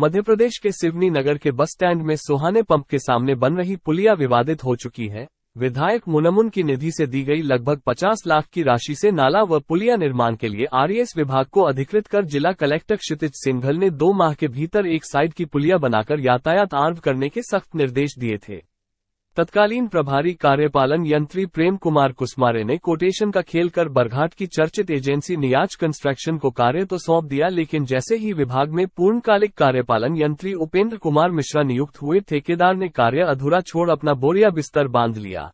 मध्य प्रदेश के सिवनी नगर के bus stand में सुहाने पंप के सामने बन रही पुलिया विवादित हो चुकी है विधायक मुनमुन की निधि से दी गई लगभग 50 लाख की राशि से नाला व पुलिया निर्माण के लिए आरएएस विभाग को अधिकृत कर जिला कलेक्टर क्षितिज सिंघल ने दो माह के भीतर एक साइड की पुलिया बनाकर यातायात आरंभ करने के सख्त निर्देश दिए थे तत्कालीन प्रभारी कार्यपालन यंत्री प्रेम कुमार कुसमारे ने कोटेशन का खेल कर बरघाट की चर्चित एजेंसी नियाज कंस्ट्रक्शन को कार्य तो सौंप दिया लेकिन जैसे ही विभाग में पूर्णकालिक कार्यपालन यंत्री उपेंद्र कुमार मिश्रा नियुक्त हुए ठेकेदार ने कार्य अधूरा छोड़ अपना बोरिया बिस्तर बांध लिया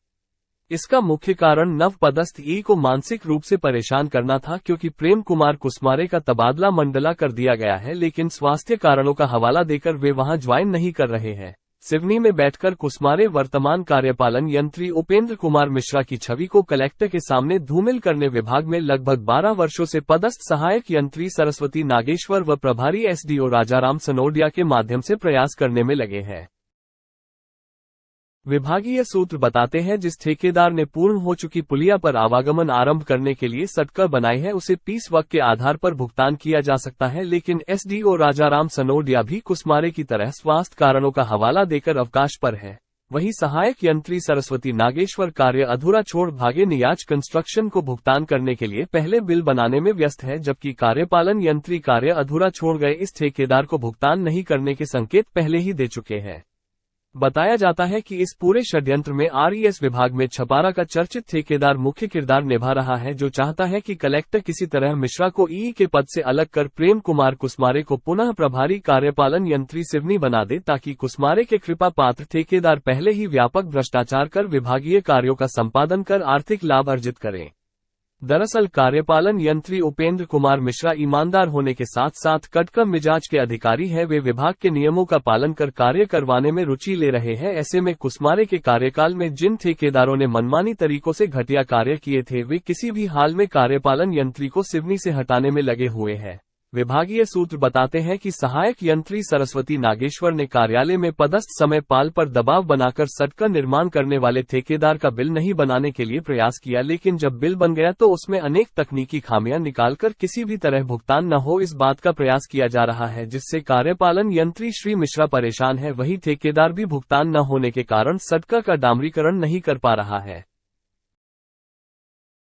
इसका मुख्य कारण नव पदस्थ ई को मानसिक रूप से परेशान करना था क्योंकि प्रेम कुमार कुसमारे का तबादला मंडला कर दिया गया है लेकिन स्वास्थ्य कारणों का हवाला देकर वे वहां ज्वाइन नहीं कर रहे हैं सिवनी में बैठकर कुसमारे वर्तमान कार्यपालन यंत्री उपेंद्र कुमार मिश्रा की छवि को कलेक्टर के सामने धूमिल करने विभाग में लगभग 12 वर्षों से पदस्थ सहायक यंत्री सरस्वती नागेश्वर व प्रभारी एसडीओ राजाराम सनोडिया के माध्यम से प्रयास करने में लगे हैं विभागीय सूत्र बताते हैं जिस ठेकेदार ने पूर्ण हो चुकी पुलिया पर आवागमन आरंभ करने के लिए सटकर बनाई है उसे पीस वक्त के आधार पर भुगतान किया जा सकता है लेकिन एसडीओ राजाराम सनोडिया भी कुसमारे की तरह स्वास्थ्य कारणों का हवाला देकर अवकाश पर है वहीं सहायक यंत्री सरस्वती नागेश्वर कार्य अधूरा छोड़ भागे नियाज कंस्ट्रक्शन को भुगतान करने के लिए पहले बिल बनाने में व्यस्त है जबकि कार्यपालन यंत्री कार्य अधूरा छोड़ गए इस ठेकेदार को भुगतान नहीं करने के संकेत पहले ही दे चुके हैं बताया जाता है कि इस पूरे षड्यंत्र में आरईएस e विभाग में छपारा का चर्चित ठेकेदार मुख्य किरदार निभा रहा है जो चाहता है कि कलेक्टर किसी तरह मिश्रा को ई e के पद से अलग कर प्रेम कुमार कुसमारे को पुनः प्रभारी कार्यपालन यंत्री सिवनी बना दे ताकि कुसमारे के कृपा पात्र ठेकेदार पहले ही व्यापक भ्रष्टाचार कर विभागीय कार्यो का संपादन कर आर्थिक लाभ अर्जित करें दरअसल कार्यपालन यंत्री उपेंद्र कुमार मिश्रा ईमानदार होने के साथ साथ कटकम मिजाज के अधिकारी हैं वे विभाग के नियमों का पालन कर कार्य करवाने में रुचि ले रहे हैं ऐसे में कुसमारे के कार्यकाल में जिन ठेकेदारों ने मनमानी तरीकों से घटिया कार्य किए थे वे किसी भी हाल में कार्यपालन यंत्री को सिवनी से हटाने में लगे हुए हैं विभागीय सूत्र बताते हैं कि सहायक यंत्री सरस्वती नागेश्वर ने कार्यालय में पदस्थ समय पाल पर दबाव बनाकर सट का निर्माण करने वाले ठेकेदार का बिल नहीं बनाने के लिए प्रयास किया लेकिन जब बिल बन गया तो उसमें अनेक तकनीकी खामियां निकालकर किसी भी तरह भुगतान न हो इस बात का प्रयास किया जा रहा है जिससे कार्यपालन यंत्री श्री मिश्रा परेशान है वही ठेकेदार भी भुगतान न होने के कारण सटका का डामरीकरण नहीं कर पा रहा है